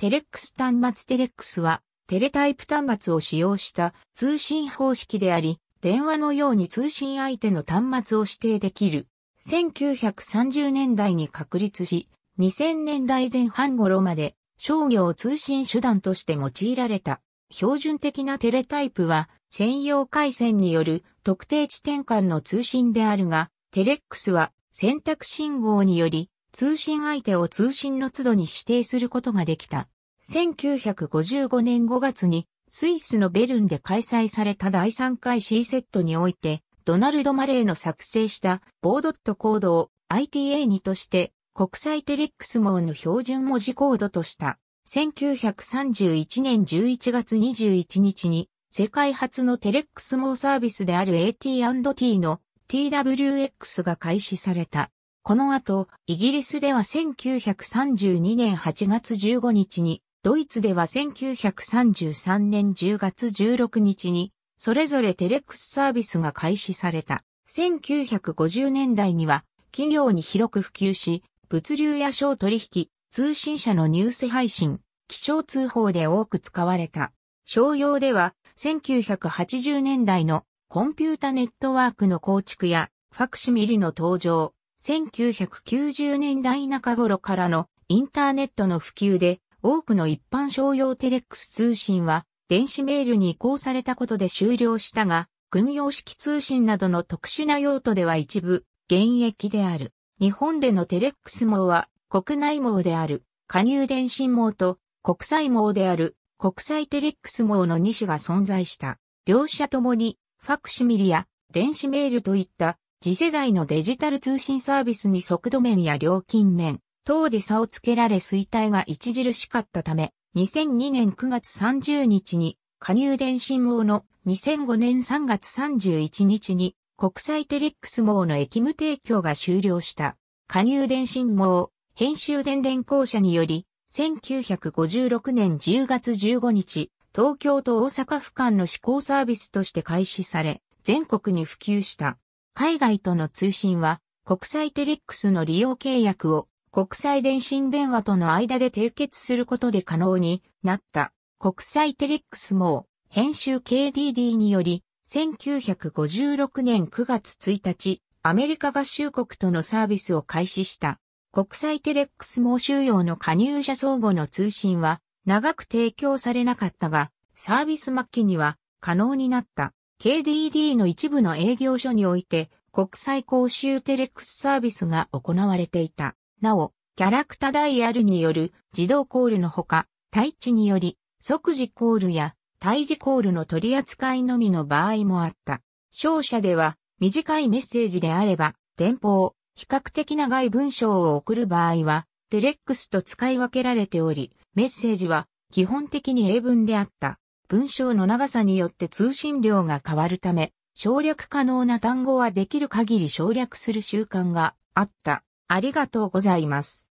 テレックス端末テレックスは、テレタイプ端末を使用した通信方式であり、電話のように通信相手の端末を指定できる。1930年代に確立し、2000年代前半頃まで商業通信手段として用いられた。標準的なテレタイプは専用回線による特定地点間の通信であるが、テレックスは選択信号により通信相手を通信の都度に指定することができた。1955年5月にスイスのベルンで開催された第3回 C セットにおいて、ドナルド・マレーの作成したボードットコードを ITA2 として国際テレックス網の標準文字コードとした。1931年11月21日に世界初のテレックス網サービスである AT&T の TWX が開始された。この後、イギリスでは1932年8月15日にドイツでは1933年10月16日に、それぞれテレックスサービスが開始された。1950年代には、企業に広く普及し、物流や商取引、通信社のニュース配信、気象通報で多く使われた。商用では、1980年代のコンピュータネットワークの構築や、ファクシミリの登場、1990年代中頃からのインターネットの普及で、多くの一般商用テレックス通信は電子メールに移行されたことで終了したが、軍用式通信などの特殊な用途では一部、現役である。日本でのテレックス網は国内網である加入電信網と国際網である国際テレックス網の2種が存在した。両者ともにファクシミリや電子メールといった次世代のデジタル通信サービスに速度面や料金面、当で差をつけられ衰退が著しかったため、2002年9月30日に加入電信網の2005年3月31日に国際テレックス網の駅務提供が終了した。加入電信網、編集電電公社により、1956年10月15日、東京と大阪府間の試行サービスとして開始され、全国に普及した。海外との通信は、国際テレックスの利用契約を国際電信電話との間で締結することで可能になった国際テレックス網編集 KDD により1956年9月1日アメリカ合衆国とのサービスを開始した国際テレックス網収容の加入者相互の通信は長く提供されなかったがサービス末期には可能になった KDD の一部の営業所において国際公衆テレックスサービスが行われていた。なお、キャラクタダイヤルによる自動コールのほか、対地により即時コールや対時コールの取り扱いのみの場合もあった。商社では短いメッセージであれば、電報、比較的長い文章を送る場合は、テレックスと使い分けられており、メッセージは基本的に英文であった。文章の長さによって通信量が変わるため、省略可能な単語はできる限り省略する習慣があった。ありがとうございます。